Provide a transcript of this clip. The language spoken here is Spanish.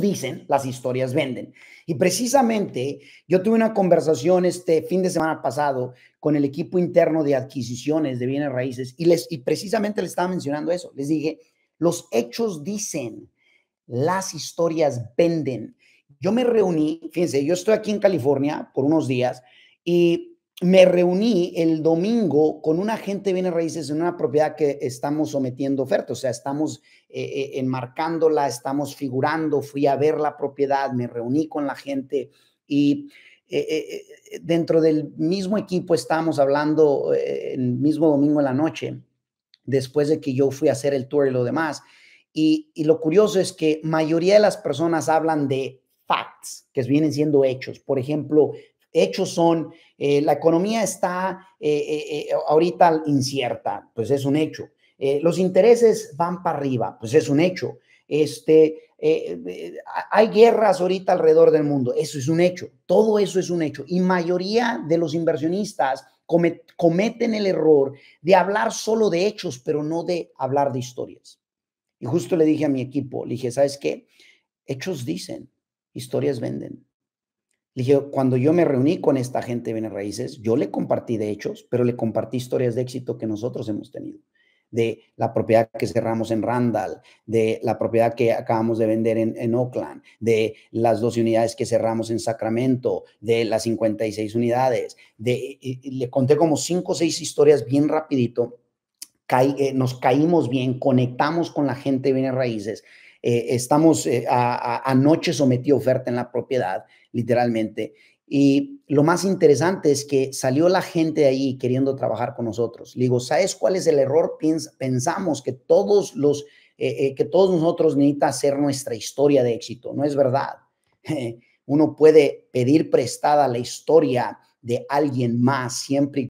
dicen, las historias venden. Y precisamente yo tuve una conversación este fin de semana pasado con el equipo interno de adquisiciones de bienes raíces y, les, y precisamente les estaba mencionando eso. Les dije, los hechos dicen, las historias venden. Yo me reuní, fíjense, yo estoy aquí en California por unos días y me reuní el domingo con una gente de bienes raíces en una propiedad que estamos sometiendo oferta, o sea, estamos eh, eh, enmarcándola, estamos figurando, fui a ver la propiedad, me reuní con la gente y eh, dentro del mismo equipo estamos hablando el mismo domingo en la noche, después de que yo fui a hacer el tour y lo demás. Y, y lo curioso es que mayoría de las personas hablan de facts, que vienen siendo hechos. Por ejemplo, Hechos son, eh, la economía está eh, eh, ahorita incierta, pues es un hecho. los intereses van para arriba, pues es un hecho. Este, hay guerras ahorita alrededor del mundo, eso es un hecho, todo eso es un hecho. Y mayoría de los inversionistas cometen el error de hablar solo de hechos, pero no de hablar de historias. Y justo le dije a mi equipo, le dije, ¿sabes qué? Hechos dicen, historias venden. Le dije, cuando yo me reuní con esta gente de bienes raíces, yo le compartí de hechos, pero le compartí historias de éxito que nosotros hemos tenido. De la propiedad que cerramos en Randall, de la propiedad que acabamos de vender en, Oakland, de las dos unidades que cerramos en Sacramento, de las 56 unidades. De, le conté como cinco o seis historias bien rapidito eh, nos caímos bien, conectamos con la gente de bienes raíces, eh, estamos eh, a, a, anoche sometí oferta en la propiedad, literalmente. Y lo más interesante es que salió la gente de ahí queriendo trabajar con nosotros. Le digo, ¿sabes cuál es el error? pensamos que todos los, que todos nosotros necesita hacer nuestra historia de éxito. No es verdad. Uno puede pedir prestada la historia de alguien más siempre y